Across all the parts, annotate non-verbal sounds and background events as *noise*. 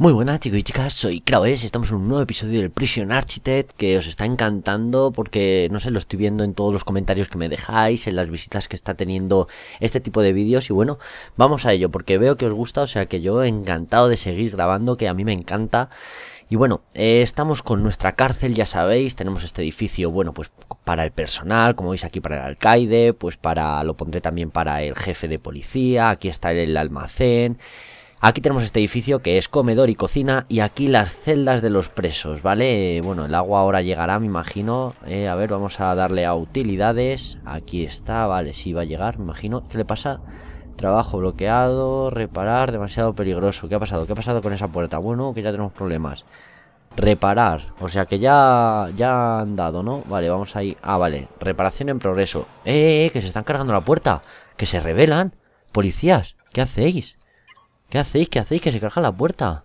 Muy buenas chicos y chicas, soy y estamos en un nuevo episodio del Prison Architect que os está encantando porque, no sé, lo estoy viendo en todos los comentarios que me dejáis, en las visitas que está teniendo este tipo de vídeos y bueno, vamos a ello porque veo que os gusta, o sea que yo encantado de seguir grabando, que a mí me encanta y bueno, eh, estamos con nuestra cárcel, ya sabéis, tenemos este edificio, bueno, pues para el personal, como veis aquí para el alcaide, pues para, lo pondré también para el jefe de policía, aquí está el almacén, Aquí tenemos este edificio que es comedor y cocina y aquí las celdas de los presos, ¿vale? Bueno, el agua ahora llegará, me imagino. Eh, a ver, vamos a darle a utilidades. Aquí está, vale, sí va a llegar, me imagino. ¿Qué le pasa? Trabajo bloqueado, reparar, demasiado peligroso. ¿Qué ha pasado? ¿Qué ha pasado con esa puerta? Bueno, que ya tenemos problemas. Reparar, o sea que ya, ya han dado, ¿no? Vale, vamos ahí. Ah, vale, reparación en progreso. ¡Eh, eh, eh! Que se están cargando la puerta. Que se revelan, Policías, ¿qué hacéis? ¿Qué hacéis? ¿Qué hacéis? Que se carga la puerta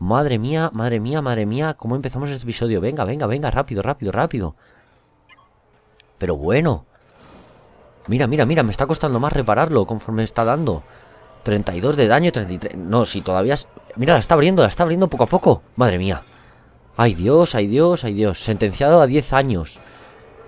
Madre mía, madre mía, madre mía ¿Cómo empezamos este episodio? Venga, venga, venga, rápido, rápido, rápido Pero bueno Mira, mira, mira, me está costando más repararlo Conforme está dando 32 de daño, 33 No, si todavía... Mira, la está abriendo, la está abriendo poco a poco Madre mía Ay Dios, ay Dios, ay Dios Sentenciado a 10 años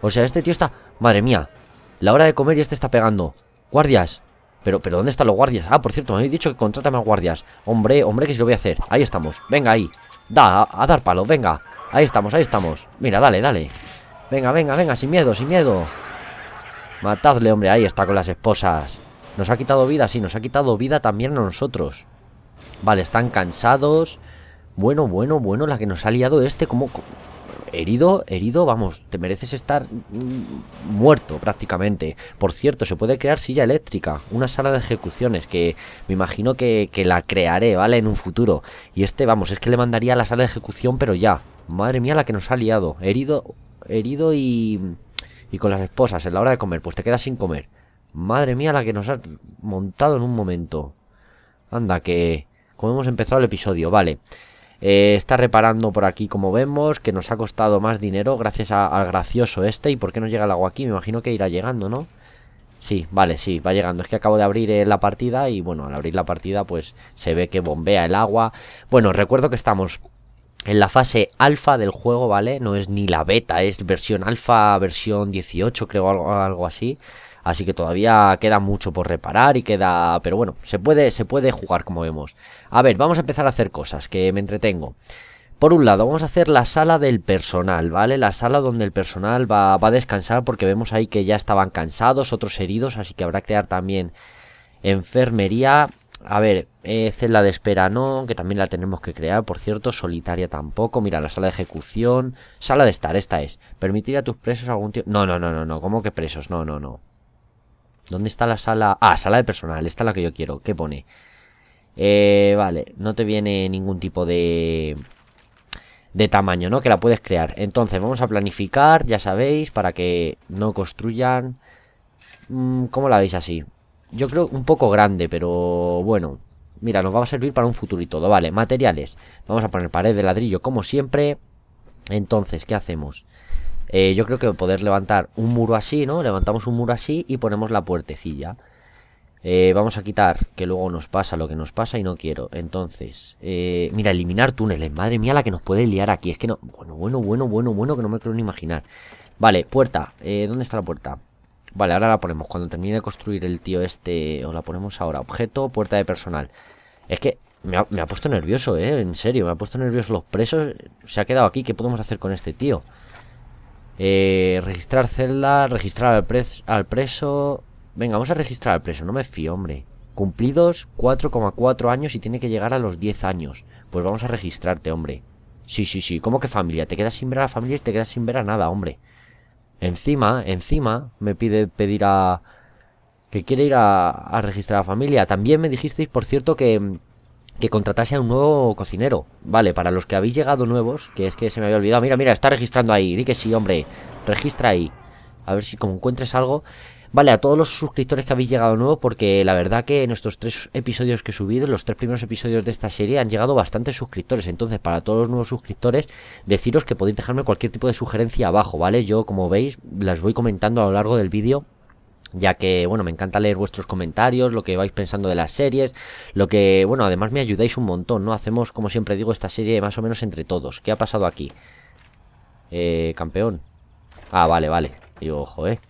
O sea, este tío está... Madre mía La hora de comer y este está pegando Guardias pero, pero ¿dónde están los guardias? Ah, por cierto, me habéis dicho que contrata más guardias Hombre, hombre, que se lo voy a hacer Ahí estamos, venga ahí Da, a, dar palo, venga Ahí estamos, ahí estamos Mira, dale, dale Venga, venga, venga, sin miedo, sin miedo Matadle, hombre, ahí está con las esposas Nos ha quitado vida, sí, nos ha quitado vida también a nosotros Vale, están cansados Bueno, bueno, bueno, la que nos ha liado este Como herido, herido, vamos, te mereces estar mm, muerto prácticamente. Por cierto, se puede crear silla eléctrica, una sala de ejecuciones, que me imagino que, la crearé, ¿vale? En un futuro. Y este, vamos, es que le mandaría a la sala de ejecución, pero ya. Madre mía la que nos ha liado. Herido, herido y, y con las esposas en la hora de comer. Pues te quedas sin comer. Madre mía la que nos has montado en un momento. Anda, que... Como hemos empezado el episodio, vale. Eh, está reparando por aquí como vemos, que nos ha costado más dinero gracias al gracioso este. ¿Y por qué no llega el agua aquí? Me imagino que irá llegando, ¿no? Sí, vale, sí, va llegando. Es que acabo de abrir eh, la partida y bueno, al abrir la partida pues se ve que bombea el agua. Bueno, recuerdo que estamos en la fase alfa del juego, ¿vale? No es ni la beta, es versión alfa, versión 18 creo, algo, algo así. Así que todavía queda mucho por reparar y queda... Pero bueno, se puede, se puede jugar como vemos. A ver, vamos a empezar a hacer cosas, que me entretengo. Por un lado, vamos a hacer la sala del personal, ¿vale? La sala donde el personal va, va a descansar porque vemos ahí que ya estaban cansados, otros heridos, así que habrá que crear también enfermería. A ver, eh, celda de espera no, que también la tenemos que crear, por cierto, solitaria tampoco. Mira, la sala de ejecución, sala de estar, esta es. Permitir a tus presos algún tiempo... No, no, no, no, no, ¿cómo que presos? No, no, no. ¿Dónde está la sala? Ah, sala de personal. Esta es la que yo quiero. ¿Qué pone? Eh, vale, no te viene ningún tipo de... De tamaño, ¿no? Que la puedes crear. Entonces, vamos a planificar, ya sabéis, para que no construyan... Mm, ¿Cómo la veis así? Yo creo un poco grande, pero bueno. Mira, nos va a servir para un futuro y todo. Vale, materiales. Vamos a poner pared de ladrillo como siempre. Entonces, ¿qué hacemos? Eh, yo creo que poder levantar un muro así, ¿no? Levantamos un muro así y ponemos la puertecilla. Eh, vamos a quitar, que luego nos pasa lo que nos pasa y no quiero. Entonces, eh, mira, eliminar túneles. Madre mía, la que nos puede liar aquí. Es que no... Bueno, bueno, bueno, bueno, bueno, que no me creo ni imaginar. Vale, puerta. ¿Dónde está la puerta? Vale, ahora la ponemos. Cuando termine de construir el tío este... O la ponemos ahora. Objeto, puerta de personal. Es que me me ha puesto nervioso, ¿eh? En serio, me ha puesto nervioso los presos. Se ha quedado aquí. ¿Qué podemos hacer con este tío? Eh, registrar celda, registrar al, preso... Venga, vamos a registrar al preso, no me fío, hombre. Cumplidos 4,4 años y tiene que llegar a los 10 años. Pues vamos a registrarte, hombre. Sí, sí, sí. ¿Cómo que familia? Te quedas sin ver a la familia y te quedas sin ver a nada, hombre. Encima, encima, me pide pedir a... Que quiere ir a, a registrar a la familia. También me dijisteis, por cierto, que que contratase a un nuevo cocinero. Vale, para los que habéis llegado nuevos, que es que se me había olvidado. Mira, mira, está registrando ahí. Di que sí, hombre. Registra ahí. A ver si como encuentres algo. Vale, a todos los suscriptores que habéis llegado nuevos, porque la verdad que en estos tres episodios que he subido, los tres primeros episodios de esta serie, han llegado bastantes suscriptores. Entonces, para todos los nuevos suscriptores, deciros que podéis dejarme cualquier tipo de sugerencia abajo, ¿vale? Yo, como veis, las voy comentando a lo largo del vídeo ya que bueno, me encanta leer vuestros comentarios, lo que vais pensando de las series, lo que bueno, además me ayudáis un montón, ¿no? Hacemos, como siempre digo, esta serie más o menos entre todos. ¿Qué ha pasado aquí? Eh, campeón. Ah, vale, vale. Y ojo, eh.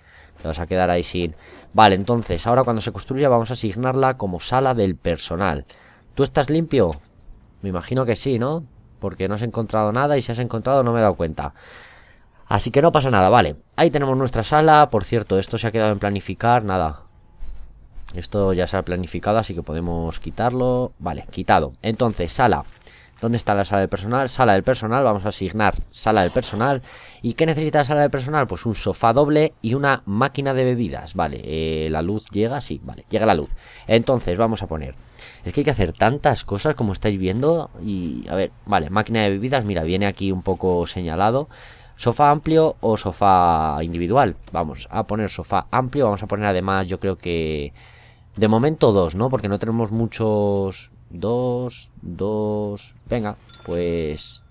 Te vas a quedar ahí sin... Vale, entonces, ahora cuando se construya vamos a asignarla como sala del personal. ¿Tú estás limpio? Me imagino que sí, ¿no? Porque no has encontrado nada y si has encontrado no me he dado cuenta. Así que no pasa nada, vale. Ahí tenemos nuestra sala. Por cierto, esto se ha quedado en planificar. Nada. Esto ya se ha planificado, así que podemos quitarlo. Vale, quitado. Entonces, sala. ¿Dónde está la sala del personal? Sala del personal, vamos a asignar sala del personal. ¿Y qué necesita la sala del personal? Pues un sofá doble y una máquina de bebidas. Vale, eh, la luz llega, sí, vale, llega la luz. Entonces, vamos a poner... Es que hay que hacer tantas cosas como estáis viendo y... A ver, vale, máquina de bebidas, mira, viene aquí un poco señalado sofá amplio o sofá individual. Vamos a poner sofá amplio, vamos a poner además yo creo que de momento dos, ¿no? Porque no tenemos muchos... Dos, dos... Venga, pues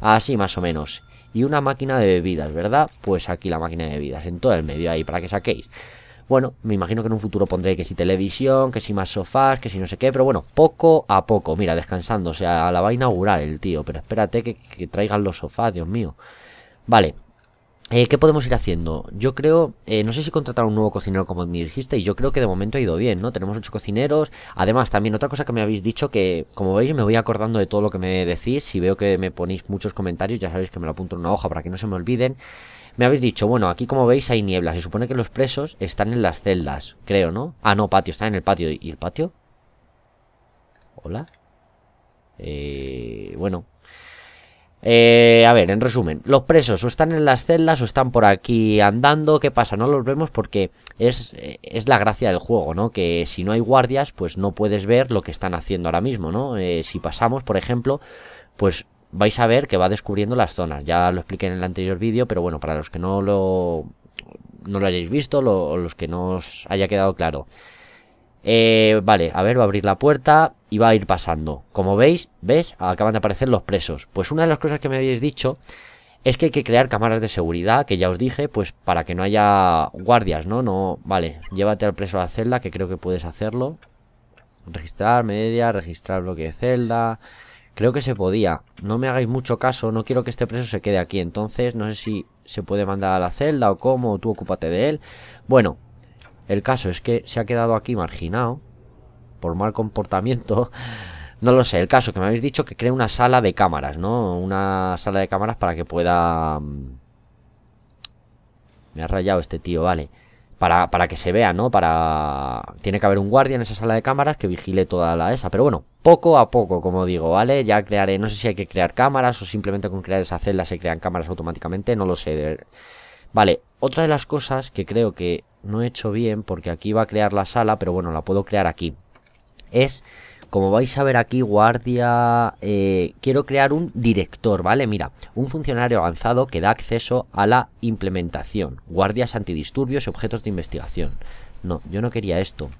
así más o menos. Y una máquina de bebidas, ¿verdad? Pues aquí la máquina de bebidas, en todo el medio ahí, para que saquéis. Bueno, me imagino que en un futuro pondré que si televisión, que si más sofás, que si no sé qué, pero bueno, poco a poco, mira, descansando, o sea, la va a inaugurar el tío, pero espérate que, que traigan los sofás, Dios mío. Vale. Eh, ¿Qué podemos ir haciendo? Yo creo, eh, no sé si contratar un nuevo cocinero como me dijiste y yo creo que de momento ha ido bien, ¿no? Tenemos ocho cocineros, además también otra cosa que me habéis dicho que, como veis, me voy acordando de todo lo que me decís, si veo que me ponéis muchos comentarios, ya sabéis que me lo apunto en una hoja para que no se me olviden, me habéis dicho, bueno, aquí como veis hay niebla, se supone que los presos están en las celdas, creo, ¿no? Ah, no, patio, está en el patio, ¿y el patio? ¿Hola? Eh, bueno... Eh, a ver, en resumen, los presos o están en las celdas o están por aquí andando, ¿qué pasa? No los vemos porque es, es la gracia del juego, ¿no? Que si no hay guardias, pues no puedes ver lo que están haciendo ahora mismo, ¿no? Eh, si pasamos, por ejemplo, pues vais a ver que va descubriendo las zonas, ya lo expliqué en el anterior vídeo, pero bueno, para los que no lo, no lo hayáis visto o los que no os haya quedado claro. Eh, vale, a ver, va a abrir la puerta, y va a ir pasando. Como veis, ¿ves? Acaban de aparecer los presos. Pues una de las cosas que me habéis dicho es que hay que crear cámaras de seguridad, que ya os dije, pues para que no haya guardias, ¿no? No, vale, llévate al preso a la celda, que creo que puedes hacerlo. Registrar media, registrar bloque de celda. Creo que se podía. No me hagáis mucho caso, no quiero que este preso se quede aquí. Entonces, no sé si se puede mandar a la celda o cómo, tú ocúpate de él. Bueno, el caso es que se ha quedado aquí marginado por mal comportamiento. *laughs* No lo sé, el caso que me habéis dicho que cree una sala de cámaras, ¿no? Una sala de cámaras para que pueda... Mm, me ha rayado este tío, vale. Para, que se vea, ¿no? Para... Tiene que haber un guardia en esa sala de cámaras que vigile toda la esa. Pero bueno, poco a poco, como digo, ¿vale? Ya crearé... No sé si hay que crear cámaras o simplemente con crear esa celda se crean cámaras automáticamente. No lo sé. Vale, otra de las cosas que creo que no he hecho bien porque aquí va a crear la sala, pero bueno, la puedo crear aquí es, como vais a ver aquí, guardia... Eh, quiero crear un director, ¿vale? Mira, un funcionario avanzado que da acceso a la implementación, guardias antidisturbios y objetos de investigación. No, yo no quería esto.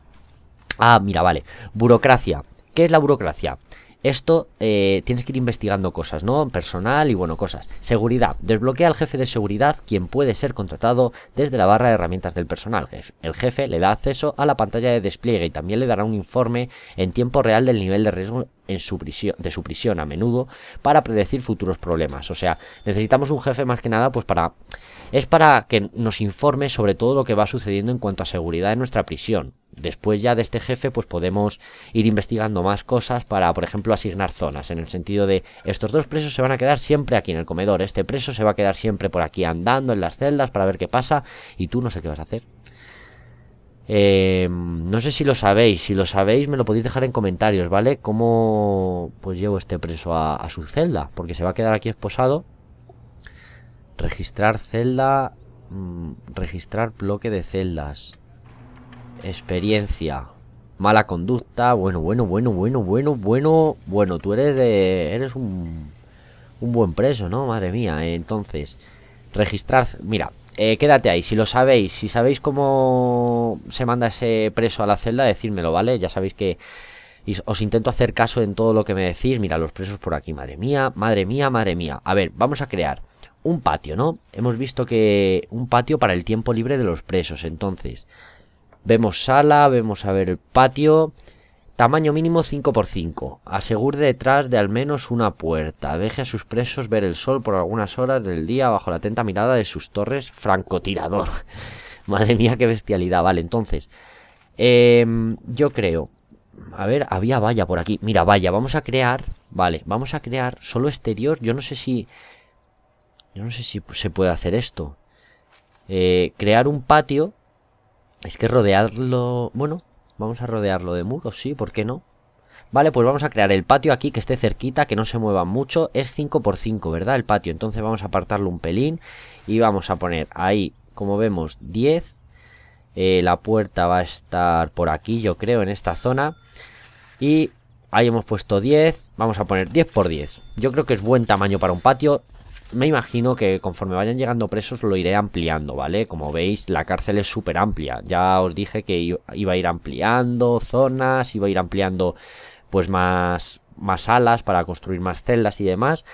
Ah, mira, vale. Burocracia. ¿Qué es la burocracia? Esto eh, tienes que ir investigando cosas, ¿no? Personal y bueno, cosas. Seguridad. Desbloquea al jefe de seguridad, quien puede ser contratado desde la barra de herramientas del personal. El jefe le da acceso a la pantalla de despliegue y también le dará un informe en tiempo real del nivel de riesgo en su prisión, de su prisión a menudo para predecir futuros problemas. O sea, necesitamos un jefe más que nada, pues para. Es para que nos informe sobre todo lo que va sucediendo en cuanto a seguridad en nuestra prisión. Después ya de este jefe, pues podemos ir investigando más cosas para, por ejemplo, asignar zonas, en el sentido de estos dos presos se van a quedar siempre aquí en el comedor, este preso se va a quedar siempre por aquí andando en las celdas para ver qué pasa y tú no sé qué vas a hacer. Em, no sé si lo sabéis, si lo sabéis me lo podéis dejar en comentarios, ¿vale? ¿Cómo pues llevo este preso a, su celda? Porque se va a quedar aquí esposado. Registrar celda... Mm, registrar bloque de celdas. Experiencia. Mala conducta. Bueno, bueno, bueno, bueno, bueno, bueno. Bueno, tú eres, de... eres un, un buen preso, ¿no? Madre mía. Eh, entonces, registrar... Mira, eh, quédate ahí, si lo sabéis, si sabéis cómo se manda ese preso a la celda, decírmelo, ¿vale? Ya sabéis que os intento hacer caso en todo lo que me decís. Mira, los presos por aquí, madre mía, madre mía, madre mía. A ver, vamos a crear un patio, ¿no? Hemos visto que un patio para el tiempo libre de los presos, entonces. Vemos sala, vemos a ver el patio. Tamaño mínimo 5x5. Asegure detrás de al menos una puerta. Deje a sus presos ver el sol por algunas horas del día bajo la atenta mirada de sus torres francotirador. *laughs* Madre mía, qué bestialidad. Vale, entonces. Em, yo creo. A ver, había valla por aquí. Mira, valla, vamos a crear. Vale, vamos a crear solo exterior. Yo no sé si. Yo no sé si se puede hacer esto. Eh, crear un patio. Es que rodearlo. Bueno, Vamos a rodearlo de muros, sí, ¿por qué no? Vale, pues vamos a crear el patio aquí que esté cerquita, que no se mueva mucho. Es 5 por 5 ¿verdad? El patio. Entonces vamos a apartarlo un pelín y vamos a poner ahí, como vemos, 10. Eh, la puerta va a estar por aquí, yo creo, en esta zona. Y ahí hemos puesto 10. Vamos a poner 10 por 10. Yo creo que es buen tamaño para un patio me imagino que conforme vayan llegando presos lo iré ampliando, ¿vale? Como veis, la cárcel es súper amplia. Ya os dije que iba a ir ampliando zonas, iba a ir ampliando pues más, más alas para construir más celdas y demás.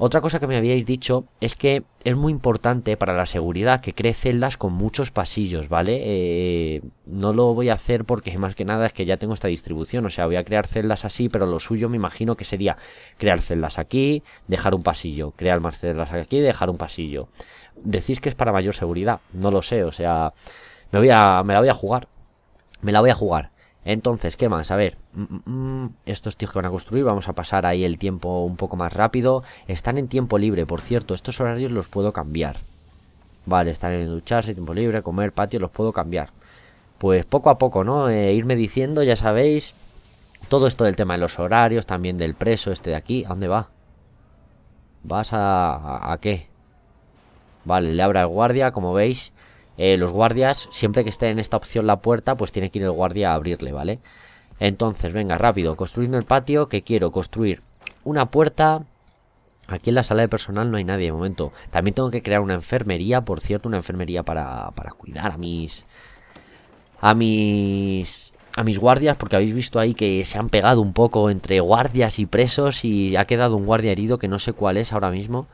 Otra cosa que me habíais dicho es que es muy importante para la seguridad que cree celdas con muchos pasillos, ¿vale? Eh, no lo voy a hacer porque más que nada es que ya tengo esta distribución, o sea, voy a crear celdas así, pero lo suyo me imagino que sería crear celdas aquí, dejar un pasillo, crear más celdas aquí, dejar un pasillo. Decís que es para mayor seguridad, no lo sé, o sea, me voy a, me la voy a jugar, me la voy a jugar. Entonces, ¿qué más? A ver, mm, mm, mm, estos tíos que van a construir, vamos a pasar ahí el tiempo un poco más rápido. Están en tiempo libre, por cierto, estos horarios los puedo cambiar. Vale, están en ducharse, tiempo libre, comer, patio, los puedo cambiar. Pues poco a poco, ¿no? Eh, irme diciendo, ya sabéis, todo esto del tema de los horarios, también del preso, este de aquí, ¿a dónde va? ¿Vas a, a, a qué? Vale, le abra el guardia, como veis, eh, los guardias, siempre que esté en esta opción la puerta, pues tiene que ir el guardia a abrirle, ¿vale? Entonces, venga, rápido, construyendo el patio, que quiero construir una puerta... Aquí en la sala de personal no hay nadie de momento. También tengo que crear una enfermería, por cierto, una enfermería para, para cuidar a mis... A mis a mis guardias porque habéis visto ahí que se han pegado un poco entre guardias y presos y ha quedado un guardia herido que no sé cuál es ahora mismo.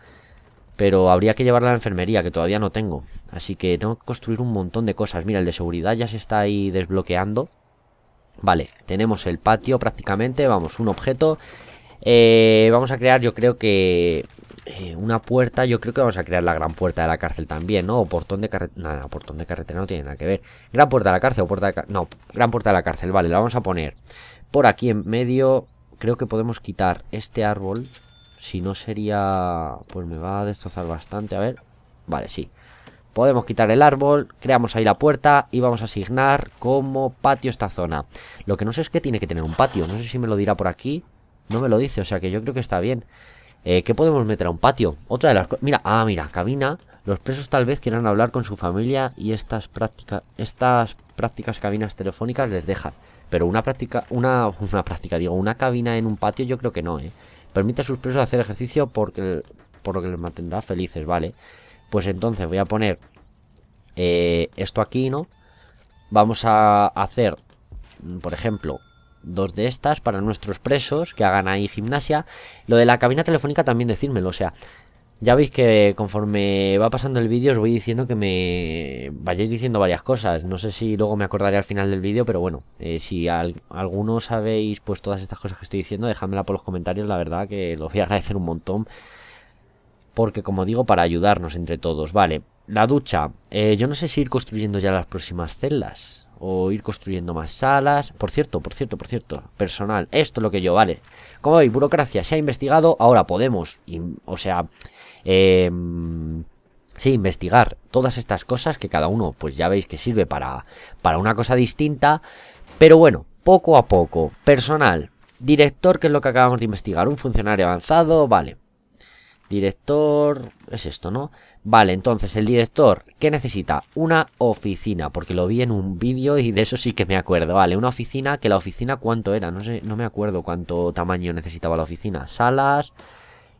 Pero habría que llevarla a la enfermería, que todavía no tengo. Así que tengo que construir un montón de cosas. Mira, el de seguridad ya se está ahí desbloqueando. Vale, tenemos el patio prácticamente. Vamos, un objeto. Eh, vamos a crear, yo creo que... Eh, una puerta, yo creo que vamos a crear la gran puerta de la cárcel también, ¿no? O portón de carretera... no, portón de carretera no tiene nada que ver. Gran puerta de la cárcel o puerta de... No, gran puerta de la cárcel, vale, la vamos a poner por aquí en medio. Creo que podemos quitar este árbol... Si no sería... Pues me va a destrozar bastante. A ver. Vale, sí. Podemos quitar el árbol, creamos ahí la puerta y vamos a asignar como patio esta zona. Lo que no sé es que tiene que tener un patio. No sé si me lo dirá por aquí. No me lo dice, o sea que yo creo que está bien. Eh, ¿Qué podemos meter a un patio? Otra de las cosas... Mira, ah, mira, cabina. Los presos tal vez quieran hablar con su familia y estas prácticas... Estas prácticas cabinas telefónicas les dejan. Pero una práctica... Una, una práctica, digo, una cabina en un patio yo creo que no, ¿eh? Permite a sus presos hacer ejercicio porque, por lo que les mantendrá felices, ¿vale? Pues entonces voy a poner eh, esto aquí, ¿no? Vamos a hacer, mm, por ejemplo, dos de estas para nuestros presos que hagan ahí gimnasia. Lo de la cabina telefónica también decírmelo, o sea, ya veis que conforme va pasando el vídeo os voy diciendo que me vayáis diciendo varias cosas. No sé si luego me acordaré al final del vídeo, pero bueno, eh, si algunos alguno sabéis pues todas estas cosas que estoy diciendo, dejadmela por los comentarios, la verdad que los voy a agradecer un montón. Porque como digo, para ayudarnos entre todos. Vale, la ducha. Eh, yo no sé si ir construyendo ya las próximas celdas o ir construyendo más salas. Por cierto, por cierto, por cierto, personal. Esto es lo que yo, vale. Como veis, burocracia se ha investigado, ahora podemos. o sea... Em, sí, investigar todas estas cosas que cada uno, pues ya veis que sirve para, para una cosa distinta. Pero bueno, poco a poco, personal, director, que es lo que acabamos de investigar, un funcionario avanzado, vale. Director, es esto, ¿no? Vale, entonces el director, ¿qué necesita? Una oficina, porque lo vi en un vídeo y de eso sí que me acuerdo. Vale, una oficina, que la oficina cuánto era, no sé, no me acuerdo cuánto tamaño necesitaba la oficina. Salas,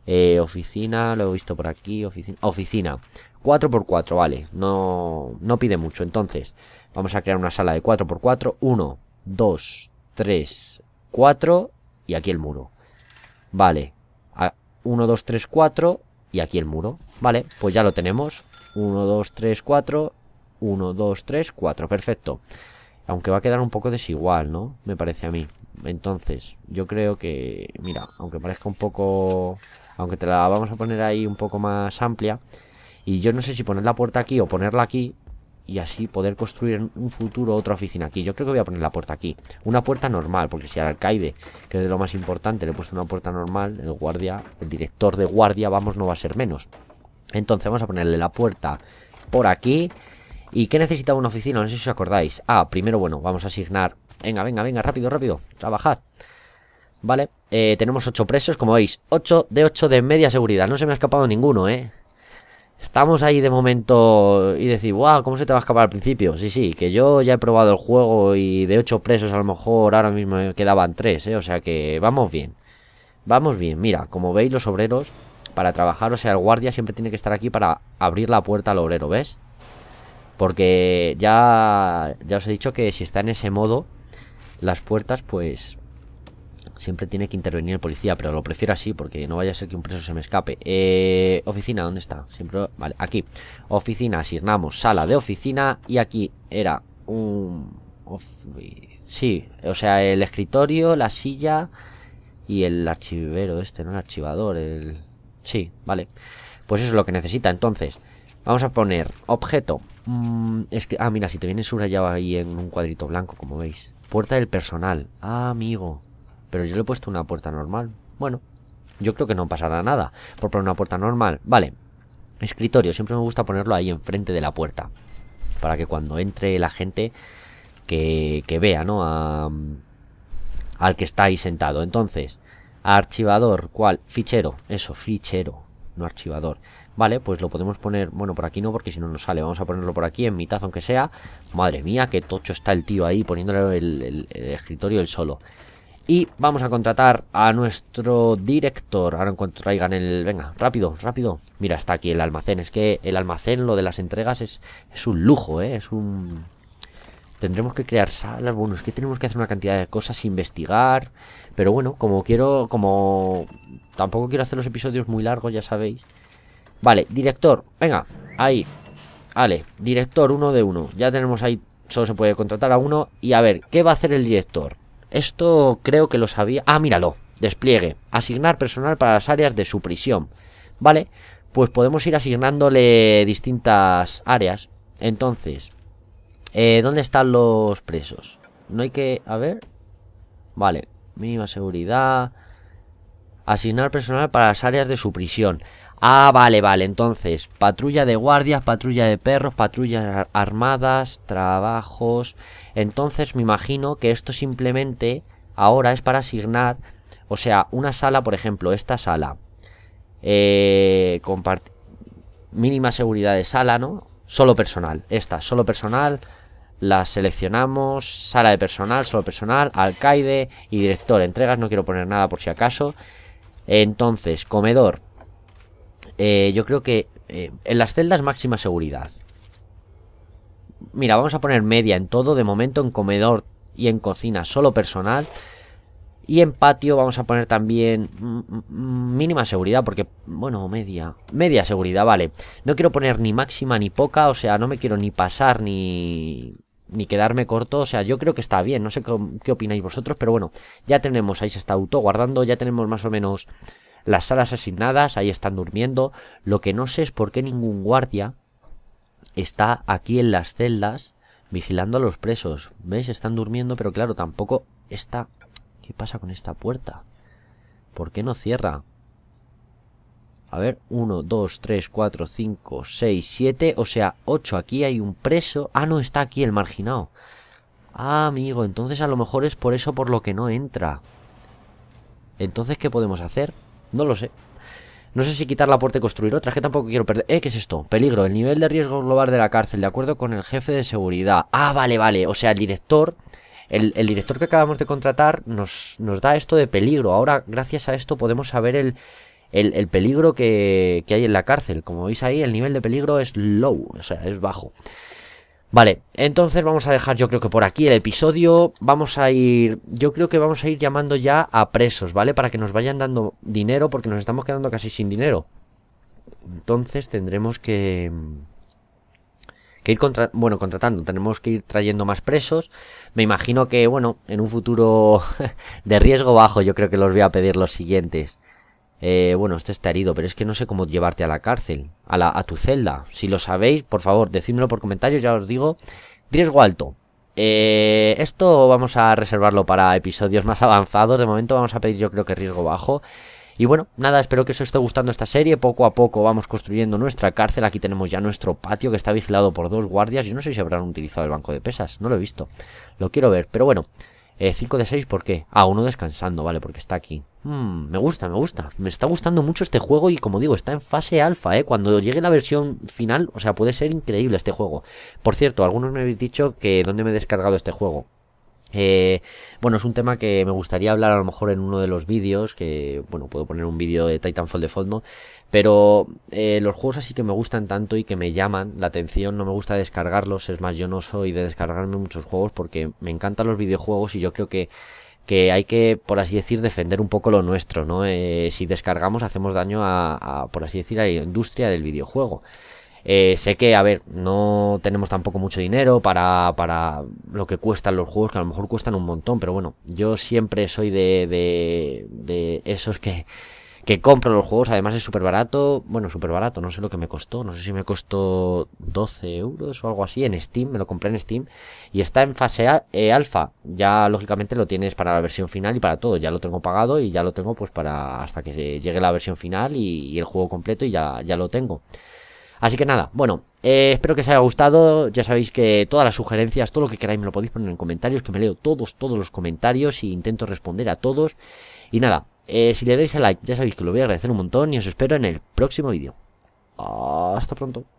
eh, oficina, lo he visto por aquí, oficina. Oficina. 4x4, vale. No, no pide mucho. Entonces, vamos a crear una sala de 4x4. 1, 2, 3, 4 y aquí el muro. Vale. 1, 2, 3, 4 y aquí el muro. Vale, pues ya lo tenemos. 1, 2, 3, 4. 1, 2, 3, 4. Perfecto. Aunque va a quedar un poco desigual, ¿no? Me parece a mí. Entonces, yo creo que... Mira, aunque parezca un poco aunque te la vamos a poner ahí un poco más amplia. Y yo no sé si poner la puerta aquí o ponerla aquí. Y así poder construir en un futuro otra oficina aquí. Yo creo que voy a poner la puerta aquí. Una puerta normal, porque si al alcaide, que es lo más importante, le he puesto una puerta normal, el guardia, el director de guardia, vamos, no va a ser menos. Entonces vamos a ponerle la puerta por aquí. ¿Y qué necesita una oficina? No sé si os acordáis. Ah, primero, bueno, vamos a asignar... Venga, venga, venga, rápido, rápido. Trabajad. Vale, eh, tenemos 8 presos, como veis 8 de 8 de media seguridad No se me ha escapado ninguno, eh Estamos ahí de momento y decir, wow, ¿cómo se te va a escapar al principio? Sí, sí, que yo ya he probado el juego y de 8 presos a lo mejor ahora mismo quedaban 3, ¿eh? O sea que vamos bien. Vamos bien, mira, como veis los obreros, para trabajar, o sea, el guardia siempre tiene que estar aquí para abrir la puerta al obrero, ¿ves? Porque ya, ya os he dicho que si está en ese modo, las puertas pues Siempre tiene que intervenir el policía, pero lo prefiero así porque no vaya a ser que un preso se me escape. Eh, oficina, ¿dónde está? Siempre, vale, aquí. Oficina, asignamos sala de oficina y aquí era un... sí, o sea, el escritorio, la silla y el archivero este, ¿no? El archivador, el... Sí, vale. Pues eso es lo que necesita, entonces. Vamos a poner objeto. Mm, es que, ah, mira, si te viene subrayado ahí en un cuadrito blanco, como veis. Puerta del personal. Ah, amigo. Pero yo le he puesto una puerta normal. Bueno, yo creo que no pasará nada por poner una puerta normal. Vale, escritorio. Siempre me gusta ponerlo ahí enfrente de la puerta. Para que cuando entre la gente que, que vea, ¿no? A, al que está ahí sentado. Entonces, archivador. ¿Cuál? Fichero. Eso, fichero. No archivador. Vale, pues lo podemos poner, bueno, por aquí no, porque si no nos sale. Vamos a ponerlo por aquí, en mitad aunque sea. Madre mía, qué tocho está el tío ahí poniéndole el, el escritorio él solo. Y vamos a contratar a nuestro director. Ahora en cuanto traigan el... Venga, rápido, rápido. Mira, está aquí el almacén. Es que el almacén, lo de las entregas, es, es un lujo, ¿eh? Es un... Tendremos que crear salas. Bueno, es que tenemos que hacer una cantidad de cosas, investigar. Pero bueno, como quiero... Como... Tampoco quiero hacer los episodios muy largos, ya sabéis. Vale, director. Venga, ahí. Vale, director, uno de uno. Ya tenemos ahí... Solo se puede contratar a uno. Y a ver, ¿qué va a hacer el director? Esto creo que lo sabía. Ah, míralo. Despliegue. Asignar personal para las áreas de su prisión. ¿Vale? Pues podemos ir asignándole distintas áreas. Entonces, eh, ¿dónde están los presos? No hay que... A ver. Vale. Mínima seguridad. Asignar personal para las áreas de su prisión. Ah, vale, vale, entonces, patrulla de guardias, patrulla de perros, patrullas armadas, trabajos... Entonces me imagino que esto simplemente ahora es para asignar, o sea, una sala, por ejemplo, esta sala. Eh, mínima seguridad de sala, ¿no? Solo personal, esta, solo personal, La seleccionamos, sala de personal, solo personal, alcaide y director, entregas, no quiero poner nada por si acaso. Entonces, comedor, eh, yo creo que eh, en las celdas máxima seguridad. Mira, vamos a poner media en todo, de momento en comedor y en cocina solo personal. Y en patio vamos a poner también mínima seguridad, porque, bueno, media. Media seguridad, vale. No quiero poner ni máxima ni poca, o sea, no me quiero ni pasar ni ni quedarme corto, o sea, yo creo que está bien, no sé qué, qué opináis vosotros, pero bueno, ya tenemos, ahí se está auto guardando, ya tenemos más o menos las salas asignadas, ahí están durmiendo. Lo que no sé es por qué ningún guardia está aquí en las celdas vigilando a los presos. ¿Ves? Están durmiendo, pero claro, tampoco está... ¿Qué pasa con esta puerta? ¿Por qué no cierra? A ver, 1, 2, 3, 4, 5, 6, 7, o sea, 8. Aquí hay un preso. Ah, no, está aquí el marginado. Ah, amigo, entonces a lo mejor es por eso por lo que no entra. Entonces, ¿qué podemos hacer? No lo sé. No sé si quitar la puerta y construir otra, que tampoco quiero perder... Eh, ¿qué es esto? Peligro, el nivel de riesgo global de la cárcel, de acuerdo con el jefe de seguridad. Ah, vale, vale, o sea, el director... El, director que acabamos de contratar nos, da esto de peligro. Ahora, gracias a esto, podemos saber el, peligro que, que hay en la cárcel. Como veis ahí, el nivel de peligro es low, o sea, es bajo. Vale, entonces vamos a dejar yo creo que por aquí el episodio Vamos a ir, yo creo que vamos a ir llamando ya a presos, ¿vale? Para que nos vayan dando dinero porque nos estamos quedando casi sin dinero Entonces tendremos que... Que ir bueno, contratando, tenemos que ir trayendo más presos. Me imagino que, bueno, en un futuro *laughs* de riesgo bajo yo creo que los voy a pedir los siguientes. Eh, bueno, este está herido, pero es que no sé cómo llevarte a la cárcel, a, tu celda. Si lo sabéis, por favor, decídmelo por comentarios, ya os digo. Riesgo alto. Eh, esto vamos a reservarlo para episodios más avanzados. De momento vamos a pedir yo creo que riesgo bajo. Y bueno, nada, espero que os esté gustando esta serie. Poco a poco vamos construyendo nuestra cárcel. Aquí tenemos ya nuestro patio que está vigilado por dos guardias. Yo no sé si habrán utilizado el banco de pesas, no lo he visto. Lo quiero ver, pero bueno. 5 eh, de 6, ¿por qué? Ah, uno descansando, vale, porque está aquí. Hmm, me gusta, me gusta. Me está gustando mucho este juego y como digo, está en fase alfa, ¿eh? Cuando llegue la versión final, o sea, puede ser increíble este juego. Por cierto, algunos me habéis dicho que dónde me he descargado este juego. Eh, bueno, es un tema que me gustaría hablar a lo mejor en uno de los vídeos, que bueno, puedo poner un vídeo de Titanfall de fondo, pero eh, los juegos así que me gustan tanto y que me llaman la atención, no me gusta descargarlos, es más, yo no soy de descargarme muchos juegos porque me encantan los videojuegos y yo creo que hay que, por así decir, defender un poco lo nuestro, ¿no? Eh, si descargamos hacemos daño a, por así decir, a la industria del videojuego. Eh, sé que, a ver, no tenemos tampoco mucho dinero para, para lo que cuestan los juegos, que a lo mejor cuestan un montón, pero bueno, yo siempre soy de, de, de esos que, que compro los juegos, además es súper barato, bueno, súper barato, no sé lo que me costó, no sé si me costó 12 euros o algo así en Steam, me lo compré en Steam y está en fase e alfa, ya lógicamente lo tienes para la versión final y para todo, ya lo tengo pagado y ya lo tengo pues para hasta que llegue la versión final y, y el juego completo y ya, ya lo tengo. Así que nada, bueno, eh, espero que os haya gustado. Ya sabéis que todas las sugerencias, todo lo que queráis me lo podéis poner en comentarios, que me leo todos, todos los comentarios e intento responder a todos. Y nada, eh, si le dais a like, ya sabéis que lo voy a agradecer un montón y os espero en el próximo vídeo. Hasta pronto.